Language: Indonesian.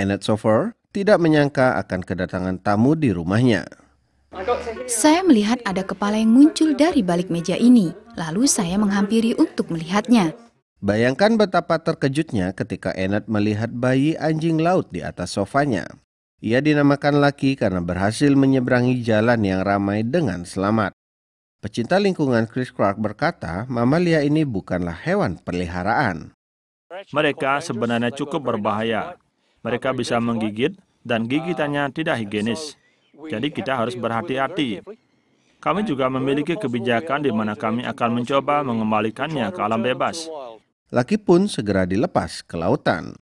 Annette Sofer tidak menyangka akan kedatangan tamu di rumahnya. Saya melihat ada kepala yang muncul dari balik meja ini, lalu saya menghampiri untuk melihatnya. Bayangkan betapa terkejutnya ketika Enat melihat bayi anjing laut di atas sofanya. Ia dinamakan Laki karena berhasil menyeberangi jalan yang ramai dengan selamat. Pecinta lingkungan Chris Clark berkata, mamalia ini bukanlah hewan peliharaan. Mereka sebenarnya cukup berbahaya, mereka bisa menggigit dan gigitannya tidak higienis. Jadi kita harus berhati-hati. Kami juga memiliki kebijakan di mana kami akan mencoba mengembalikannya ke alam bebas. Laki pun segera dilepas ke lautan.